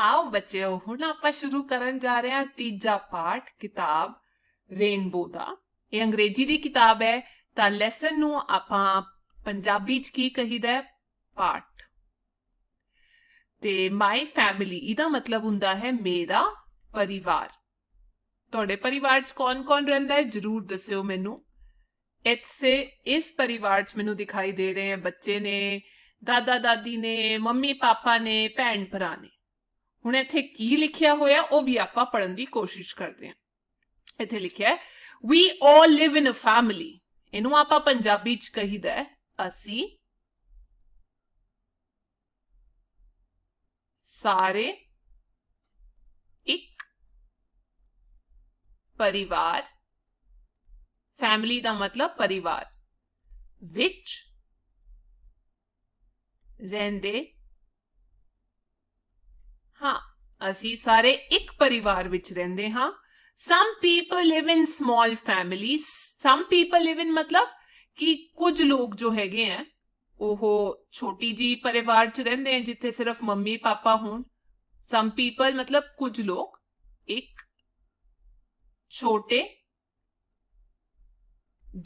ਆਓ ਬੱਚਿਓ ਹੁਣ ਆਪਾਂ ਸ਼ੁਰੂ ਕਰਨ ਜਾ ਰਹੇ ਹਾਂ ਤੀਜਾ ਪਾਠ ਕਿਤਾਬ ਰੇਨਬੋ ਦਾ ਇਹ ਅੰਗਰੇਜ਼ੀ ਦੀ ਕਿਤਾਬ ਹੈ ਤਾਂ ਲੈਸਨ ਨੂੰ ਆਪਾਂ ਪੰਜਾਬੀ ਚ ਕੀ ਕਹੀਦਾ ਪਾਠ ਤੇ ਮਾਈ ਫੈਮਿਲੀ ਇਹਦਾ ਮਤਲਬ ਹੁੰਦਾ ਹੈ ਮੇਰਾ ਪਰਿਵਾਰ ਤੁਹਾਡੇ ਪਰਿਵਾਰ 'ਚ ਕੌਣ-ਕੌਣ ਰਹਿੰਦਾ ਹੈ ਜਰੂਰ ਦੱਸਿਓ ਮੈਨੂੰ ਇੱਥੇ ਇਸ ਪਰਿਵਾਰ 'ਚ ਮੈਨੂੰ ਦਿਖਾਈ ਦੇ ਰਹੇ ਹੈ ਬੱਚੇ ਨੇ ਦਾਦਾ ਦਾਦੀ ਨੇ ਮੰਮੀ ਪਾਪਾ ਨੇ ਭੈਣ ਭਰਾ ਨੇ ਹੁਣ ਇੱਥੇ ਕੀ ਲਿਖਿਆ ਹੋਇਆ ਉਹ ਵੀ ਆਪਾਂ ਪੜਨ ਦੀ ਕੋਸ਼ਿਸ਼ ਕਰਦੇ ਹਾਂ ਇੱਥੇ ਲਿਖਿਆ ਵੀ ਆਲ ਲਿਵ ਇਨ ਅ ਫੈਮਿਲੀ ਇਹਨੂੰ ਆਪਾਂ ਪੰਜਾਬੀ ਚ ਕਹੀਦਾ ਅਸੀਂ ਸਾਰੇ ਇੱਕ ਪਰਿਵਾਰ ਫੈਮਿਲੀ ਦਾ ਮਤਲਬ ਪਰਿਵਾਰ ਵਿੱਚ ਰਹਿੰਦੇ ਹਾਂ ਅਸੀਂ ਸਾਰੇ ਇੱਕ ਪਰਿਵਾਰ ਵਿੱਚ ਰਹਿੰਦੇ ਹਾਂ some people live in small families some people live in ਮਤਲਬ ਕਿ ਕੁਝ ਲੋਕ ਜੋ ਹੈਗੇ ਆ ਉਹ ਛੋਟੀ ਜੀ ਪਰਿਵਾਰ 'ਚ ਰਹਿੰਦੇ ਆ ਜਿੱਥੇ ਸਿਰਫ ਮੰਮੀ ਪਾਪਾ ਹੋਣ ਸਮ ਪੀਪਲ ਮਤਲਬ ਕੁਝ ਲੋਕ ਇੱਕ ਛੋਟੇ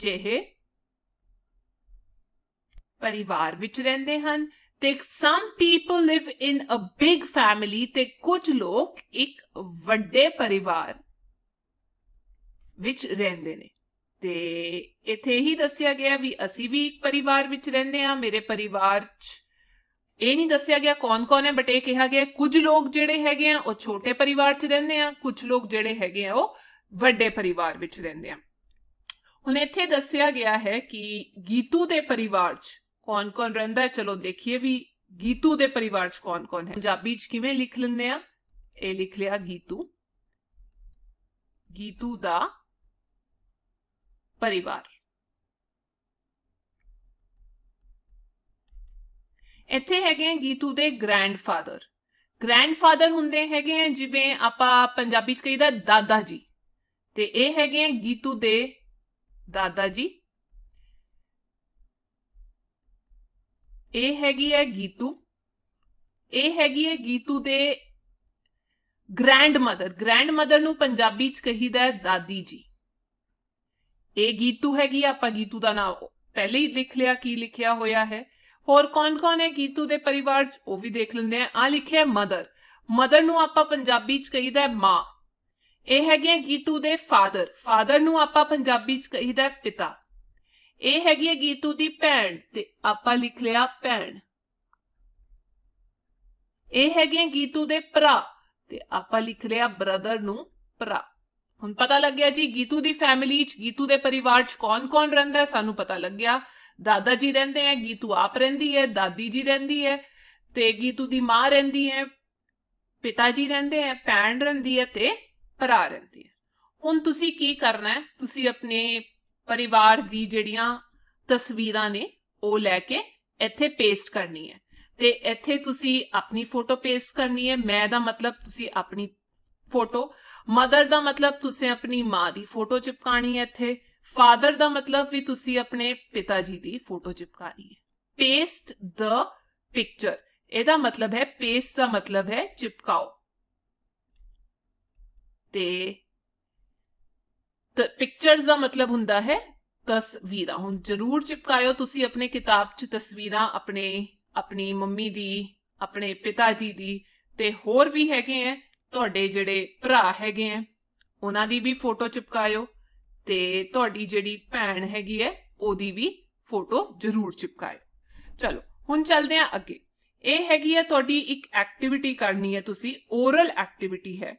ਜਿਹੇ ਪਰਿਵਾਰ ਵਿੱਚ ਰਹਿੰਦੇ ਹਨ ਤੇ some people live in a big family ਤੇ ਕੁਝ ਲੋਕ ਇੱਕ ਵੱਡੇ ਪਰਿਵਾਰ ਵਿੱਚ ਰਹਿੰਦੇ ਨੇ ਤੇ ਇੱਥੇ ਹੀ ਦੱਸਿਆ ਗਿਆ ਵੀ ਅਸੀਂ ਵੀ ਇੱਕ ਪਰਿਵਾਰ ਵਿੱਚ ਰਹਿੰਦੇ ਆ ਮੇਰੇ ਪਰਿਵਾਰ 'ਚ ਇਹ ਨਹੀਂ ਦੱਸਿਆ ਗਿਆ ਕੌਣ-ਕੌਣ ਹੈ ਬਟ ਇਹ ਕਿਹਾ ਗਿਆ ਕੁਝ ਲੋਕ ਜਿਹੜੇ ਹੈਗੇ ਆ ਉਹ ਛੋਟੇ ਪਰਿਵਾਰ 'ਚ ਰਹਿੰਦੇ ਆ ਕੁਝ ਲੋਕ ਜਿਹੜੇ ਹੈਗੇ ਆ ਉਹ ਵੱਡੇ ਪਰਿਵਾਰ ਵਿੱਚ ਰਹਿੰਦੇ ਆ ਹੁਣ ਇੱਥੇ ਦੱਸਿਆ ਗਿਆ ਹੈ ਕਿ ਗੀਤੂ ਦੇ ਪਰਿਵਾਰ 'ਚ ਕੌਣ ਕੌਣ ਰਹਿੰਦਾ ਹੈ ਚਲੋ ਦੇਖੀਏ ਵੀ ਗੀਤੂ ਦੇ ਪਰਿਵਾਰ 'ਚ ਕੌਣ ਕੌਣ ਹੈ ਪੰਜਾਬੀ 'ਚ ਕਿਵੇਂ ਲਿਖ ਲੈਂਦੇ ਆ ਇਹ ਲਿਖ ਲਿਆ ਗੀਤੂ ਗੀਤੂ ਦਾ ਪਰਿਵਾਰ ਇੱਥੇ ਹੈਗੇ ਗੀਤੂ ਦੇ ਗ੍ਰੈਂਡਫਾਦਰ ਗ੍ਰੈਂਡਫਾਦਰ ਹੁੰਦੇ ਹੈਗੇ ਜਿਵੇਂ ਆਪਾਂ ਪੰਜਾਬੀ ਚ ਕਹੀਦਾ ਦਾਦਾ ਜੀ ਤੇ ਇਹ ਹੈਗੇ ਗੀਤੂ ਦੇ ਦਾਦਾ ਜੀ ਇਹ ਹੈਗੀ ਹੈ ਗੀਤੂ ਇਹ ਹੈਗੀ ਹੈ ਗੀਤੂ ਦੇ ਗ੍ਰੈਂਡ ਮਦਰ ਗ੍ਰੈਂਡ ਮਦਰ ਨੂੰ ਪੰਜਾਬੀ ਚ ਕਹੀਦਾ ਹੈ ਦਾਦੀ ਜੀ ਇਹ ਗੀਤੂ ਹੈਗੀ ਆਪਾਂ ਗੀਤੂ ਦਾ ਨਾਮ ਪਹਿਲੇ ਹੀ ਲਿਖ ਲਿਆ ਕੀ ਲਿਖਿਆ ਹੋਇਆ ਹੈ ਹੋਰ ਕੌਣ-ਕੌਣ ਹੈ ਗੀਤੂ ਦੇ ਪਰਿਵਾਰ ਚ ਉਹ ਵੀ ਦੇਖ ਲੈਂਦੇ ਆ ਆ ਲਿਖਿਆ ਮਦਰ ਮਦਰ ਨੂੰ ਆਪਾਂ ਪੰਜਾਬੀ ਚ ਕਹੀਦਾ ਹੈ ਮਾਂ ਇਹ ਹੈਗੇ ਗੀਤੂ ਦੇ ਫਾਦਰ ਫਾਦਰ ਨੂੰ ਆਪਾਂ ਪੰਜਾਬੀ ਚ ਕਹੀਦਾ ਪਿਤਾ ਇਹ ਹੈਗੀ ਹੈ ਗੀਤੂ ਦੀ ਭੈਣ ਤੇ ਆਪਾਂ ਲਿਖ ਲਿਆ ਭੈਣ ਇਹ ਹੈਗੇ ਗੀਤੂ ਦੇ ਭਰਾ ਤੇ ਆਪਾਂ ਲਿਖ ਲਿਆ ਬ੍ਰਦਰ ਨੂੰ ਭਰਾ ਹੁਣ ਪਤਾ ਲੱਗ ਗਿਆ ਜੀ ਗੀਤੂ ਦੀ ਫੈਮਿਲੀ 'ਚ ਗੀਤੂ ਦੇ ਪਰਿਵਾਰ 'ਚ ਕੌਣ-ਕੌਣ ਰਹਿੰਦਾ ਹੈ ਸਾਨੂੰ ਪਤਾ ਲੱਗ ਗਿਆ ਦਾਦਾ ਜੀ ਰਹਿੰਦੇ ਆ ਗੀਤੂ ਆਪ ਰਹਿੰਦੀ ਹੈ ਦਾਦੀ ਜੀ ਰਹਿੰਦੀ ਹੈ ਤੇ ਗੀਤੂ ਦੀ ਮਾਂ ਰਹਿੰਦੀ ਹੈ ਪਿਤਾ ਜੀ ਰਹਿੰਦੇ ਆ ਭੈਣ ਰਹਿੰਦੀ ਹੈ ਤੇ ਭਰਾ ਰਹਿੰਦੀ ਹੈ ਹੁਣ ਤੁਸੀਂ ਕੀ ਕਰਨਾ ਹੈ ਤੁਸੀਂ ਆਪਣੇ ਪਰਿਵਾਰ ਦੀ ਜਿਹੜੀਆਂ ਤਸਵੀਰਾਂ ਨੇ ਉਹ ਲੈ ਕੇ ਇੱਥੇ ਪੇਸਟ ਕਰਨੀ ਹੈ ਤੇ ਇੱਥੇ ਤੁਸੀਂ ਆਪਣੀ ਫੋਟੋ ਪੇਸਟ ਕਰਨੀ ਹੈ ਮੈਂ ਦਾ ਮਤਲਬ ਤੁਸੀਂ ਆਪਣੀ ਫੋਟੋ ਮਦਰ ਦਾ ਮਤਲਬ ਤੁਸੀਂ ਆਪਣੀ ਮਾਂ ਦੀ ਫੋਟੋ ਚਿਪਕਾਣੀ ਹੈ ਇੱਥੇ ਫਾਦਰ ਦਾ ਮਤਲਬ ਵੀ ਤੁਸੀਂ ਆਪਣੇ ਪਿਤਾ ਜੀ ਦੀ ਫੋਟੋ ਚਿਪਕਾਣੀ ਹੈ ਪੇਸਟ ਦ ਪਿਕਚਰ ਇਹਦਾ ਮਤਲਬ ਹੈ ਪੇਸਟ ਦਾ ਮਤਲਬ ਹੈ ਚਿਪਕਾਓ ਤੇ ਪਿਕਚਰਸ ਦਾ ਮਤਲਬ ਹੁੰਦਾ ਹੈ ਤਸਵੀਰਾਂ ਹੁਣ ਜ਼ਰੂਰ ਚਿਪਕਾਇਓ ਤੁਸੀਂ ਆਪਣੇ ਕਿਤਾਬ 'ਚ ਤਸਵੀਰਾਂ ਆਪਣੇ ਆਪਣੀ ਮੰਮੀ ਦੀ ਆਪਣੇ ਪਿਤਾ ਜੀ ਦੀ ਤੇ ਹੋਰ ਵੀ ਹੈਗੇ ਐ ਤੁਹਾਡੇ ਜਿਹੜੇ ਭਰਾ ਹੈਗੇ ਐ ਉਹਨਾਂ ਦੀ ਵੀ ਫੋਟੋ ਚਿਪਕਾਇਓ ਤੇ ਤੁਹਾਡੀ ਜਿਹੜੀ ਭੈਣ ਹੈਗੀ ਐ ਉਹਦੀ ਵੀ ਫੋਟੋ ਜ਼ਰੂਰ ਚਿਪਕਾਇਓ ਚਲੋ ਹੁਣ ਚੱਲਦੇ ਆ ਅੱਗੇ ਇਹ ਹੈਗੀ ਐ ਤੁਹਾਡੀ ਇੱਕ ਐਕਟੀਵਿਟੀ ਕਰਨੀ ਹੈ ਤੁਸੀਂ ਓਰਲ ਐਕਟੀਵਿਟੀ ਹੈ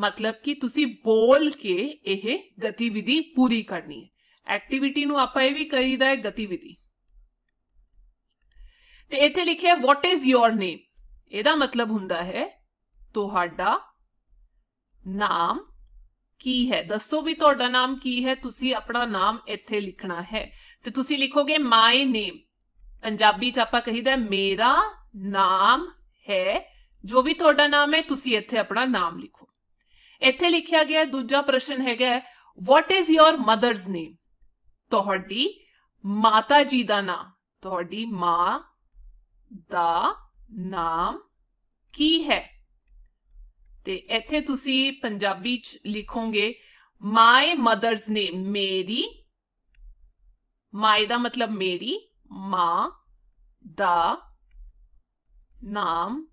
ਮਤਲਬ ਕਿ ਤੁਸੀਂ ਬੋਲ ਕੇ ਇਹ ਗਤੀਵਿਧੀ ਪੂਰੀ ਕਰਨੀ ਹੈ ਐਕਟੀਵਿਟੀ ਨੂੰ ਆਪਾਂ ਇਹ ਵੀ ਕਹੀਦਾ ਹੈ ਗਤੀਵਿਧੀ ਤੇ ਇੱਥੇ ਲਿਖਿਆ ਵਾਟ ਇਜ਼ ਯੋਰ ਨੇਮ ਇਹਦਾ ਮਤਲਬ ਹੁੰਦਾ ਹੈ ਤੁਹਾਡਾ ਨਾਮ ਕੀ ਹੈ ਦੱਸੋ ਵੀ ਤੁਹਾਡਾ ਨਾਮ ਕੀ ਹੈ ਤੁਸੀਂ ਆਪਣਾ ਨਾਮ ਇੱਥੇ ਲਿਖਣਾ ਹੈ ਤੇ ਤੁਸੀਂ ਲਿਖੋਗੇ ਮਾਈ ਨੇਮ ਪੰਜਾਬੀ ਚ ਆਪਾਂ ਕਹੀਦਾ ਮੇਰਾ ਨਾਮ ਹੈ ਜੋ ਵੀ ਤੁਹਾਡਾ ਨਾਮ ਹੈ ਤੁਸੀਂ ਇੱਥੇ ਆਪਣਾ ਨਾਮ ਲਿਖੋ ਇੱਥੇ ਲਿਖਿਆ ਗਿਆ ਦੂਜਾ ਪ੍ਰਸ਼ਨ ਹੈਗਾ ਵਾਟ ਇਜ਼ ਯੋਰ ਮਦਰਸ ਨੇਮ ਤੁਹਾਡੀ ਮਾਤਾ ਜੀ ਦਾ ਨਾਮ ਤੁਹਾਡੀ ਮਾਂ ਦਾ ਨਾਮ ਕੀ ਹੈ ਤੇ ਇੱਥੇ ਤੁਸੀਂ ਪੰਜਾਬੀ ਚ ਲਿਖੋਗੇ ਮਾਈ ਮਦਰਸ ਨੇਮ ਮੇਰੀ ਮਾਈ ਦਾ ਮਤਲਬ ਮੇਰੀ ਮਾਂ ਦਾ ਨਾਮ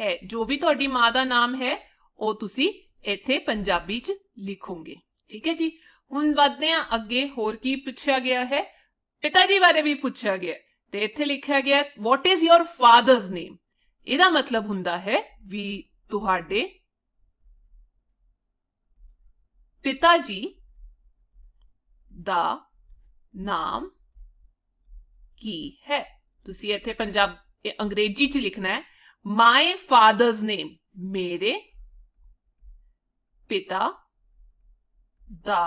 ਹੈ ਜੋ ਵੀ ਤੁਹਾਡੀ ਮਾਂ ਦਾ ਨਾਮ ਹੈ ਉਹ ਤੁਸੀਂ ਇੱਥੇ ਪੰਜਾਬੀ 'ਚ ਲਿਖੋਗੇ ਠੀਕ ਹੈ ਜੀ ਹੁਣ ਵਧਦੇ ਆ ਅੱਗੇ ਹੋਰ ਕੀ ਪੁੱਛਿਆ ਗਿਆ ਹੈ ਪਿਤਾ ਜੀ ਬਾਰੇ ਵੀ ਪੁੱਛਿਆ ਗਿਆ ਤੇ ਇੱਥੇ ਲਿਖਿਆ ਗਿਆ ਵਾਟ ਇਜ਼ ਯੋਰ ਫਾਦਰਸ ਨੇਮ ਇਹਦਾ ਮਤਲਬ ਹੁੰਦਾ ਹੈ ਵੀ ਤੁਹਾਡੇ ਪਿਤਾ ਜੀ ਦਾ ਨਾਮ ਕੀ ਹੈ ਤੁਸੀਂ ਇੱਥੇ ਪੰਜਾਬ ਅੰਗਰੇਜ਼ੀ 'ਚ ਲਿਖਣਾ ਹੈ ਮਾਈ ਫਾਦਰਸ ਨੇਮ ਮੇਰੇ ਪਿਤਾ ਦਾ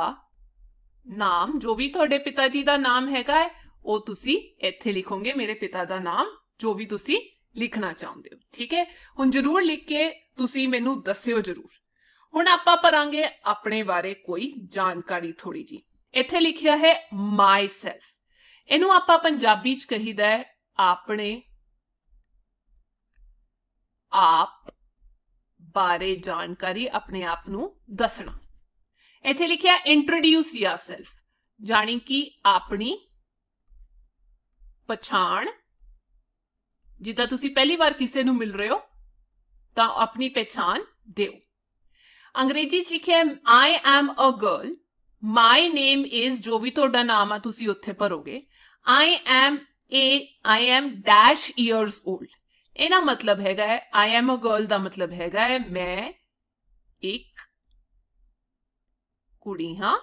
ਨਾਮ ਜੋ ਵੀ ਤੁਹਾਡੇ ਪਿਤਾ ਜੀ ਦਾ ਨਾਮ ਹੈਗਾ ਹੈ ਉਹ ਤੁਸੀਂ ਇੱਥੇ ਲਿਖੋਗੇ ਮੇਰੇ ਪਿਤਾ ਦਾ ਨਾਮ ਜੋ ਵੀ ਤੁਸੀਂ ਲਿਖਣਾ ਚਾਹੁੰਦੇ ਹੋ ਠੀਕ ਹੈ ਹੁਣ ਜਰੂਰ ਲਿਖ ਕੇ ਤੁਸੀਂ ਮੈਨੂੰ ਦੱਸਿਓ ਜਰੂਰ ਹੁਣ ਆਪਾਂ ਪਰਾਂਗੇ ਆਪਣੇ ਬਾਰੇ ਕੋਈ ਜਾਣਕਾਰੀ ਥੋੜੀ ਜੀ ਇੱਥੇ ਲਿਖਿਆ ਹੈ ਮਾਈ ਸੈਲਫ ਇਹਨੂੰ ਆਪਾਂ ਪੰਜਾਬੀ ਚ ਕਹੀਦਾ ਹੈ ਆਪਣੇ ਆਪ ਬਾਰੇ ਜਾਣਕਾਰੀ ਆਪਣੇ ਆਪ ਨੂੰ ਦੱਸਣਾ ਇੱਥੇ ਲਿਖਿਆ ਇੰਟਰੋਡਿਊਸ ਯਰਸੈਲਫ ਜਾਣੀ ਕਿ ਆਪਣੀ ਪਛਾਣ ਜਿੱਦਾਂ ਤੁਸੀਂ ਪਹਿਲੀ ਵਾਰ ਕਿਸੇ ਨੂੰ ਮਿਲ ਰਹੇ ਹੋ ਤਾਂ ਆਪਣੀ ਪਛਾਣ ਦਿਓ ਅੰਗਰੇਜ਼ੀ ਵਿੱਚ ਲਿਖਿਆ I am a girl my name is ਜੋ ਵੀ ਤੁਹਾਡਾ ਨਾਮ ਆ ਤੁਸੀਂ ਉੱਥੇ ਭਰੋਗੇ I am a I am dash years old ਇਹਦਾ ਮਤਲਬ ਹੈਗਾ ਹੈ ਆਈ ਐਮ ਅ ਗਰਲ ਦਾ ਮਤਲਬ ਹੈਗਾ ਹੈ ਮੈਂ ਇੱਕ ਕੁੜੀ ਹਾਂ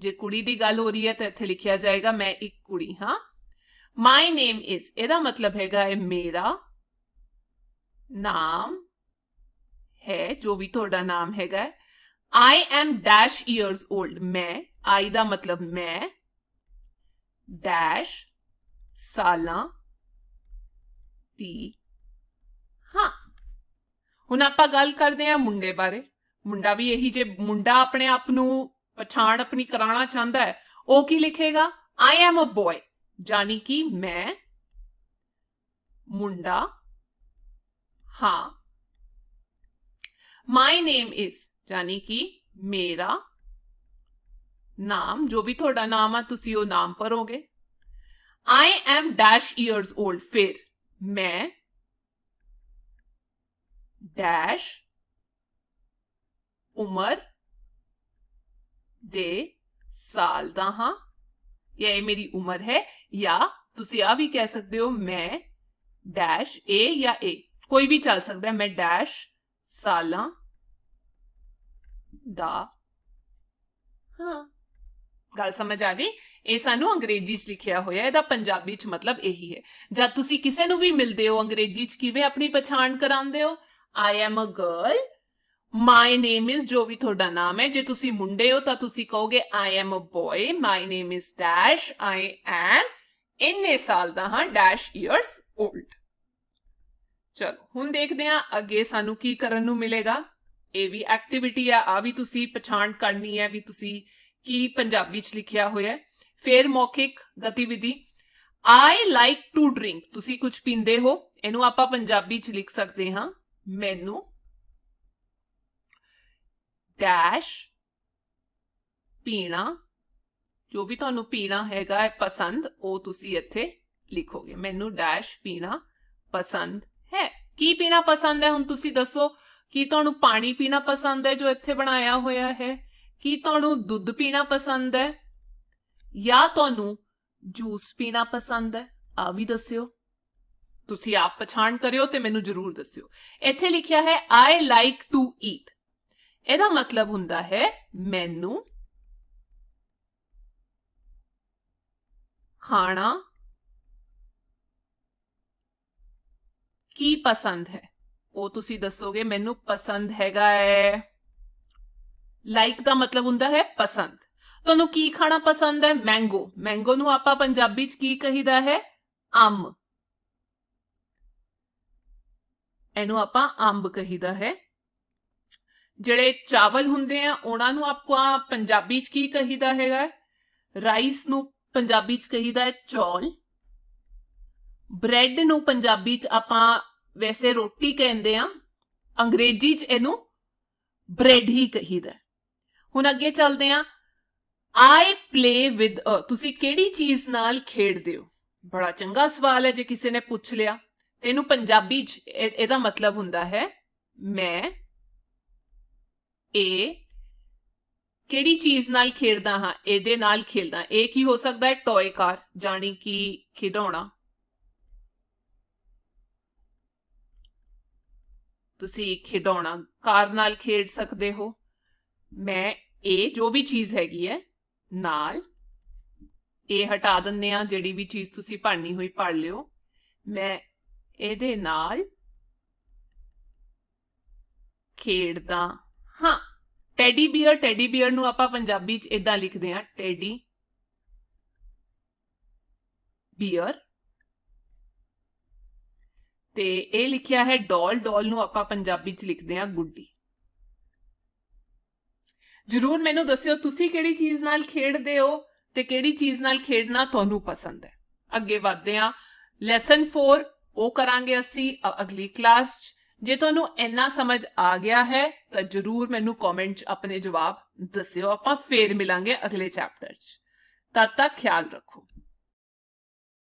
ਜੇ ਕੁੜੀ ਦੀ ਗੱਲ ਹੋ ਰਹੀ ਹੈ ਤਾਂ ਇੱਥੇ ਲਿਖਿਆ ਜਾਏਗਾ ਮੈਂ ਇੱਕ ਕੁੜੀ ਹਾਂ ਮਾਈ ਨੇਮ ਇਜ਼ ਇਹਦਾ ਮਤਲਬ ਹੈਗਾ ਹੈ ਮੇਰਾ ਨਾਮ ਹੈ ਜੋ ਵੀ ਤੁਹਾਡਾ ਨਾਮ ਹੈਗਾ ਹੈ I am dash years old मैं आई का मतलब मैं डैश साल ਦਿੱਤੀ ਹਾਂ ਹੁਣ ਆਪਾਂ ਗੱਲ ਕਰਦੇ ਆ ਮੁੰਡੇ ਬਾਰੇ ਮੁੰਡਾ ਵੀ ਇਹੀ ਜੇ ਮੁੰਡਾ ਆਪਣੇ ਆਪ ਨੂੰ ਪਛਾਣ ਆਪਣੀ ਕਰਾਉਣਾ ਚਾਹੁੰਦਾ ਹੈ ਉਹ ਕੀ ਲਿਖੇਗਾ ਆਈ ਐਮ ਅ ਬॉय ਜਾਨੀ ਕਿ ਮੈਂ ਮੁੰਡਾ ਹਾਂ ਮਾਈ ਨੇਮ ਇਜ਼ ਜਾਨੀ ਕਿ ਮੇਰਾ ਨਾਮ ਜੋ ਵੀ ਤੁਹਾਡਾ ਨਾਮ ਆ ਤੁਸੀਂ ਉਹ ਨਾਮ ਭਰੋਗੇ I am dash years old ਫਿਰ मैं डैश उमर दे साल दा हाँ यह मेरी उम्र है या तुसी आ भी कह सकते हो मैं डैश ए या ए कोई भी चल सकता है मैं डैश साल दा हाँ ਗੱਲ ਸਮਝ ਆ ਗਈ ਇਹ ਸਾਨੂੰ ਅੰਗਰੇਜ਼ੀ 'ਚ ਲਿਖਿਆ ਹੋਇਆ ਇਹਦਾ ਪੰਜਾਬੀ 'ਚ ਮਤਲਬ ਇਹੀ ਹੈ ਜਦ ਤੁਸੀਂ ਕਿਸੇ ਨੂੰ ਵੀ ਮਿਲਦੇ ਹੋ ਅੰਗਰੇਜ਼ੀ 'ਚ ਕਿਵੇਂ ਆਪਣੀ ਪਛਾਣ ਕਰਾਉਂਦੇ ਹੋ I am a girl my name is ਜੋ ਵੀ ਤੁਹਾਡਾ ਨਾਮ ਹੈ ਜੇ ਤੁਸੀਂ ਮੁੰਡੇ ਹੋ ਤਾਂ ਤੁਸੀਂ ਕਹੋਗੇ I am a boy my name is dash I am ਇੰਨੇ ਸਾਲ ਦਾ ਹਾਂ ਡੈਸ਼ ਇਅਰਸ 올ਡ ਚਲੋ ਹੁਣ ਦੇਖਦੇ ਹਾਂ ਅੱਗੇ ਸਾਨੂੰ ਕੀ ਕਰਨ ਨੂੰ ਮਿਲੇਗਾ ਇਹ ਵੀ ਐਕਟੀਵਿਟੀ ਆ ਆ ਵੀ ਤੁਸੀਂ ਪਛਾਣ ਕਰਨੀ ਹੈ ਵੀ ਤੁਸੀਂ ਕੀ ਪੰਜਾਬੀ ਚ ਲਿਖਿਆ ਹੋਇਆ ਹੈ ਫੇਰ ਮੌਖਿਕ ਗਤੀਵਿਧੀ ਆਈ ਲਾਈਕ ਟੂ ਡਰਿੰਕ ਤੁਸੀਂ ਕੁਝ ਪੀਂਦੇ ਹੋ ਇਹਨੂੰ ਆਪਾਂ ਪੰਜਾਬੀ ਚ ਲਿਖ ਸਕਦੇ ਹਾਂ ਮੈਨੂੰ ਡੈਸ਼ ਪੀਣਾ ਜੋ ਵੀ ਤੁਹਾਨੂੰ ਪੀਣਾ ਹੈਗਾ ਹੈ ਪਸੰਦ ਉਹ ਤੁਸੀਂ ਇੱਥੇ ਲਿਖੋਗੇ ਮੈਨੂੰ ਡੈਸ਼ ਪੀਣਾ ਪਸੰਦ ਹੈ ਕੀ ਪੀਣਾ ਪਸੰਦ ਹੈ ਹੁਣ ਤੁਸੀਂ ਦੱਸੋ ਕੀ ਤੁਹਾਨੂੰ ਪਾਣੀ ਪੀਣਾ ਪਸੰਦ ਹੈ ਜੋ ਇੱਥੇ ਬਣਾਇਆ ਹੋਇਆ ਹੈ ਕੀ ਤੁਹਾਨੂੰ ਦੁੱਧ ਪੀਣਾ ਪਸੰਦ ਹੈ ਜਾਂ ਤੁਹਾਨੂੰ ਜੂਸ ਪੀਣਾ ਪਸੰਦ ਹੈ ਆ ਵੀ ਦੱਸਿਓ ਤੁਸੀਂ ਆਪ ਪਛਾਣ ਕਰਿਓ ਤੇ ਮੈਨੂੰ ਜਰੂਰ ਦੱਸਿਓ ਇੱਥੇ ਲਿਖਿਆ ਹੈ ਆਈ ਲਾਈਕ ਟੂ ਈਟ ਇਹਦਾ ਮਤਲਬ ਹੁੰਦਾ ਹੈ ਮੈਨੂੰ ਖਾਣਾ ਕੀ ਪਸੰਦ ਹੈ ਉਹ ਤੁਸੀਂ ਦੱਸੋਗੇ ਮੈਨੂੰ ਪਸੰਦ ਹੈਗਾ ਹੈ ਲਾਈਕ ਦਾ ਮਤਲਬ ਹੁੰਦਾ ਹੈ ਪਸੰਦ ਤੁਹਾਨੂੰ ਕੀ ਖਾਣਾ ਪਸੰਦ ਹੈ ਮੈਂਗੋ ਮੈਂਗੋ ਨੂੰ ਆਪਾਂ ਪੰਜਾਬੀ ਚ ਕੀ ਕਹੀਦਾ ਹੈ ਅੰਬ ਇਹਨੂੰ ਆਪਾਂ ਅੰਬ ਕਹੀਦਾ ਹੈ ਜਿਹੜੇ ਚਾਵਲ ਹੁੰਦੇ ਆ ਉਹਨਾਂ ਨੂੰ ਆਪਾਂ ਪੰਜਾਬੀ ਚ ਕੀ ਕਹੀਦਾ ਹੈਗਾ ਰਾਈਸ ਨੂੰ ਪੰਜਾਬੀ ਚ ਕਹੀਦਾ ਹੈ ਚੌਲ ਬ੍ਰੈਡ ਨੂੰ ਪੰਜਾਬੀ ਚ ਆਪਾਂ ਵੈਸੇ ਰੋਟੀ ਕਹਿੰਦੇ ਆ ਅੰਗਰੇਜ਼ੀ ਚ ਇਹਨੂੰ ਬ੍ਰੈਡ ਹੀ ਕਹੀਦਾ ਹੁਣ ਅੱਗੇ ਚੱਲਦੇ ਆ ਆਈ ਪਲੇ ਵਿਦ ਤੁਸੀਂ ਕਿਹੜੀ ਚੀਜ਼ ਨਾਲ ਖੇਡਦੇ ਹੋ ਬੜਾ ਚੰਗਾ ਸਵਾਲ ਹੈ ਜੇ ਕਿਸੇ ਨੇ ਪੁੱਛ ਲਿਆ ਇਹਨੂੰ ਪੰਜਾਬੀ ਚ ਇਹਦਾ ਮਤਲਬ ਹੁੰਦਾ ਹੈ ਮੈਂ ਇਹ ਕਿਹੜੀ ਚੀਜ਼ ਨਾਲ ਖੇਡਦਾ ਹਾਂ ਇਹਦੇ ਨਾਲ ਖੇਡਦਾ ਇਹ ਕੀ ਹੋ ਸਕਦਾ ਹੈ ਟੌਏ ਕਾਰ ਜਾਣੀ ਕਿ ਖਿਡੌਣਾ ਤੁਸੀਂ ਖਿਡੌਣਾ ਕਾਰ ਨਾਲ ਖੇਡ ਸਕਦੇ ਹੋ ਮੈਂ ਇਹ ਜੋ ਵੀ ਚੀਜ਼ ਹੈਗੀ ਹੈ ਨਾਲ ਇਹ ਹਟਾ ਦਿੰਨੇ ਆ ਜਿਹੜੀ ਵੀ ਚੀਜ਼ ਤੁਸੀਂ ਪੜਨੀ ਹੋਈ ਪੜ ਲਿਓ ਮੈਂ ਇਹਦੇ ਨਾਲ ਖੇਡਦਾ ਹਾਂ ਟੈਡੀ ਬੀਅਰ ਟੈਡੀ ਬੀਅਰ ਨੂੰ ਆਪਾਂ ਪੰਜਾਬੀ ਚ ਇਦਾਂ ਲਿਖਦੇ ਆ ਟੈਡੀ ਬੀਅਰ ਤੇ ਇਹ ਲਿਖਿਆ ਹੈ ਡੋਲ ਡੋਲ ਨੂੰ ਆਪਾਂ ਪੰਜਾਬੀ ਚ ਲਿਖਦੇ ਆ ਗੁੱਡੀ ਜਰੂਰ ਮੈਨੂੰ ਦੱਸਿਓ ਤੁਸੀਂ ਕਿਹੜੀ ਚੀਜ਼ ਨਾਲ ਖੇਡਦੇ ਹੋ ਤੇ ਕਿਹੜੀ ਚੀਜ਼ ਨਾਲ ਖੇਡਣਾ ਤੁਹਾਨੂੰ ਪਸੰਦ ਹੈ ਅੱਗੇ ਵਧਦੇ ਹਾਂ ਲੈਸਨ 4 ਉਹ ਕਰਾਂਗੇ ਅਸੀਂ ਅਗਲੀ ਕਲਾਸ 'ਚ ਜੇ ਤੁਹਾਨੂੰ ਇੰਨਾ ਸਮਝ ਆ ਗਿਆ ਹੈ ਤਾਂ ਜਰੂਰ ਮੈਨੂੰ ਕਮੈਂਟ 'ਚ ਆਪਣੇ ਜਵਾਬ ਦੱਸਿਓ ਆਪਾਂ ਫੇਰ ਮਿਲਾਂਗੇ ਅਗਲੇ ਚੈਪਟਰ 'ਚ ਤਦ ਤੱਕ ਖਿਆਲ ਰੱਖੋ